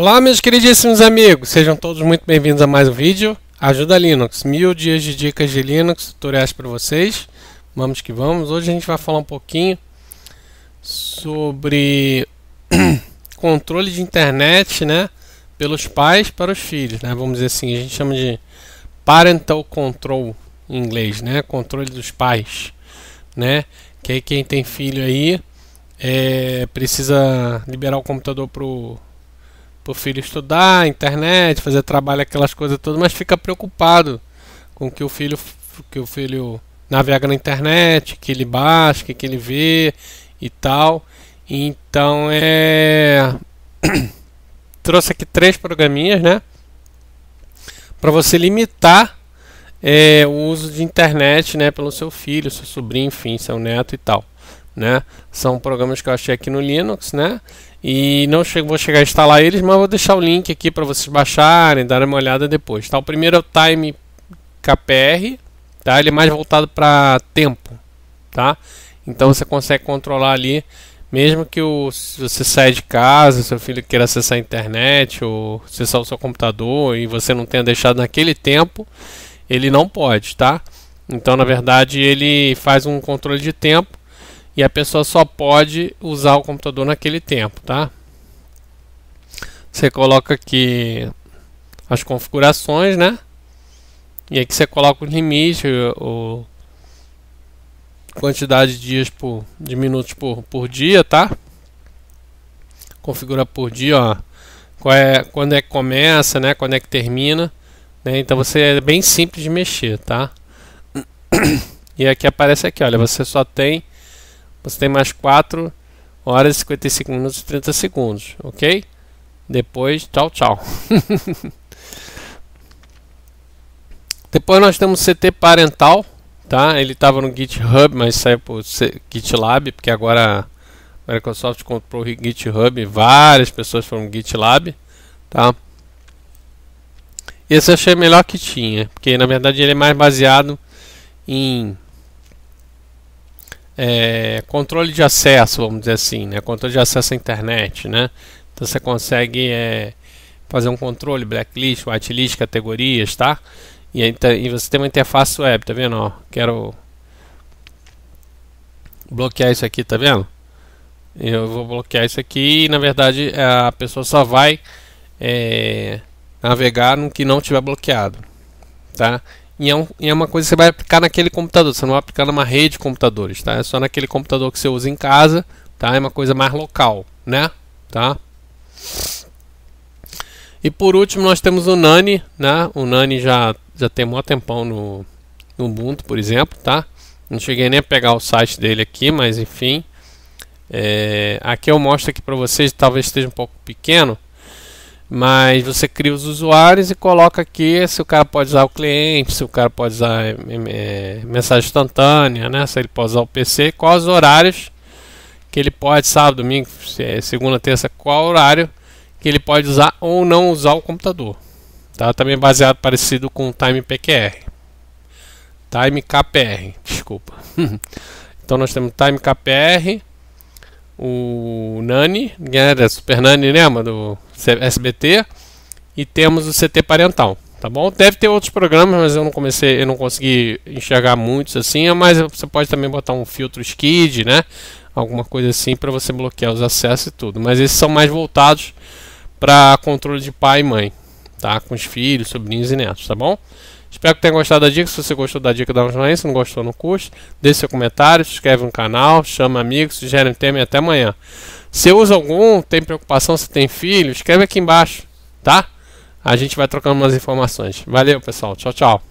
Olá, meus queridíssimos amigos, sejam todos muito bem-vindos a mais um vídeo. Ajuda Linux, mil dias de dicas de Linux, tutoriais para vocês. Vamos que vamos. Hoje a gente vai falar um pouquinho sobre controle de internet, né, pelos pais para os filhos, né? Vamos dizer assim, a gente chama de parental control em inglês, né? Controle dos pais, né? Que aí quem tem filho aí é, precisa liberar o computador pro pro filho estudar, internet, fazer trabalho, aquelas coisas todas, mas fica preocupado com que o filho que o filho navega na internet, que ele baixa, que, que ele vê e tal. Então é trouxe aqui três programinhas, né? Para você limitar é, o uso de internet, né, pelo seu filho, seu sobrinho, enfim, seu neto e tal né? São programas que eu achei aqui no Linux, né? E não vou chegar a instalar eles, mas vou deixar o link aqui para vocês baixarem, darem uma olhada depois. Tá? O primeiro é o Time KPR, tá? Ele é mais voltado para tempo, tá? Então você consegue controlar ali, mesmo que o, se você saia de casa, seu filho queira acessar a internet ou acessar o seu computador e você não tenha deixado naquele tempo, ele não pode, tá? Então, na verdade, ele faz um controle de tempo e a pessoa só pode usar o computador naquele tempo, tá? Você coloca aqui as configurações, né? E aqui você coloca os limites, o quantidade de dias por de minutos por, por dia, tá? Configura por dia, ó. Qual é, quando é que começa, né? Quando é que termina, né? Então você é bem simples de mexer, tá? E aqui aparece aqui, olha, você só tem você tem mais 4 horas e 55 minutos e 30 segundos, ok? Depois, tchau, tchau. Depois nós temos CT parental, tá? Ele estava no GitHub, mas saiu para o GitLab, porque agora a Microsoft comprou o GitHub, várias pessoas foram GitLab, tá? Esse eu achei melhor que tinha, porque na verdade ele é mais baseado em é, controle de acesso, vamos dizer assim, né? controle de acesso à internet. Né? Então você consegue é, fazer um controle, blacklist, whitelist, categorias, tá? E, aí, tá, e você tem uma interface web, tá vendo? Ó, quero bloquear isso aqui, tá vendo? Eu vou bloquear isso aqui e na verdade é, a pessoa só vai é, navegar no que não tiver bloqueado, tá? E é, um, e é, uma coisa que você vai aplicar naquele computador, você não vai aplicar numa rede de computadores, tá? É só naquele computador que você usa em casa, tá? É uma coisa mais local, né? Tá? E por último nós temos o Nani, né? O Nani já, já tem um tempão no, no Ubuntu, por exemplo, tá? Não cheguei nem a pegar o site dele aqui, mas enfim. É, aqui eu mostro aqui para vocês, talvez esteja um pouco pequeno, mas você cria os usuários e coloca aqui se o cara pode usar o cliente, se o cara pode usar é, mensagem instantânea, né? se ele pode usar o PC, quais os horários que ele pode, sábado, domingo, é segunda, terça, qual horário que ele pode usar ou não usar o computador. Tá? Também é baseado parecido com o Time PQR. Time KPR, desculpa. então nós temos Time KPR, o Nani, né, da Super Nani, lembra? Né, do SBT. E temos o CT Parental, tá bom? Deve ter outros programas, mas eu não comecei, eu não consegui enxergar muitos assim. Mas você pode também botar um filtro skid, né? Alguma coisa assim para você bloquear os acessos e tudo. Mas esses são mais voltados para controle de pai e mãe, tá? Com os filhos, sobrinhos e netos, tá bom? Espero que tenha gostado da dica. Se você gostou da dica, dá um joinha. Se não gostou, não curte. Deixe seu comentário, se inscreve no canal, chama amigos, sugere um tema e até amanhã. Se usa algum, tem preocupação, se tem filho, escreve aqui embaixo, tá? A gente vai trocando umas informações. Valeu, pessoal. Tchau, tchau.